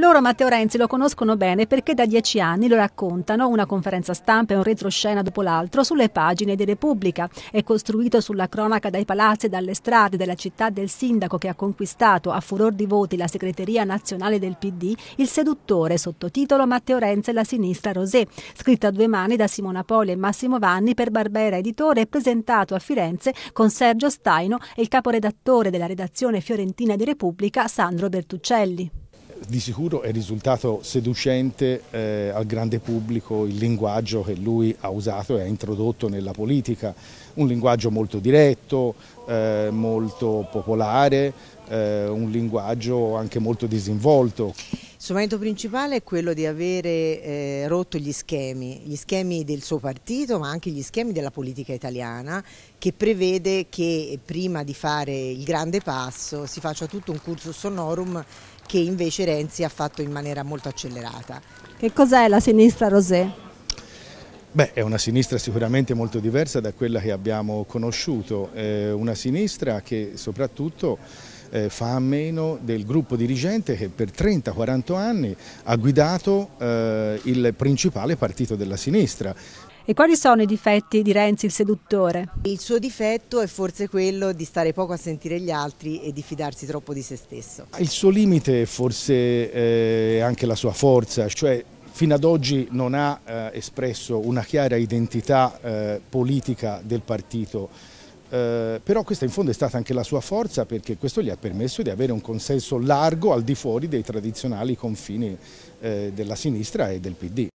Loro Matteo Renzi lo conoscono bene perché da dieci anni lo raccontano, una conferenza stampa e un retroscena dopo l'altro, sulle pagine di Repubblica. È costruito sulla cronaca dai palazzi e dalle strade della città del sindaco che ha conquistato a furor di voti la segreteria nazionale del PD, il seduttore, sottotitolo Matteo Renzi e la sinistra Rosé, scritto a due mani da Simona Poli e Massimo Vanni per Barbera Editore e presentato a Firenze con Sergio Staino e il caporedattore della redazione fiorentina di Repubblica, Sandro Bertuccelli di sicuro è risultato seducente eh, al grande pubblico il linguaggio che lui ha usato e ha introdotto nella politica, un linguaggio molto diretto, eh, molto popolare, eh, un linguaggio anche molto disinvolto. Il suo merito principale è quello di avere eh, rotto gli schemi, gli schemi del suo partito ma anche gli schemi della politica italiana che prevede che prima di fare il grande passo si faccia tutto un cursus sonorum che invece Renzi ha fatto in maniera molto accelerata. Che cos'è la sinistra Rosé? Beh, è una sinistra sicuramente molto diversa da quella che abbiamo conosciuto, eh, una sinistra che soprattutto eh, fa a meno del gruppo dirigente che per 30-40 anni ha guidato eh, il principale partito della sinistra. E quali sono i difetti di Renzi il seduttore? Il suo difetto è forse quello di stare poco a sentire gli altri e di fidarsi troppo di se stesso. Il suo limite è forse eh, anche la sua forza, cioè fino ad oggi non ha eh, espresso una chiara identità eh, politica del partito eh, però questa in fondo è stata anche la sua forza perché questo gli ha permesso di avere un consenso largo al di fuori dei tradizionali confini eh, della sinistra e del PD.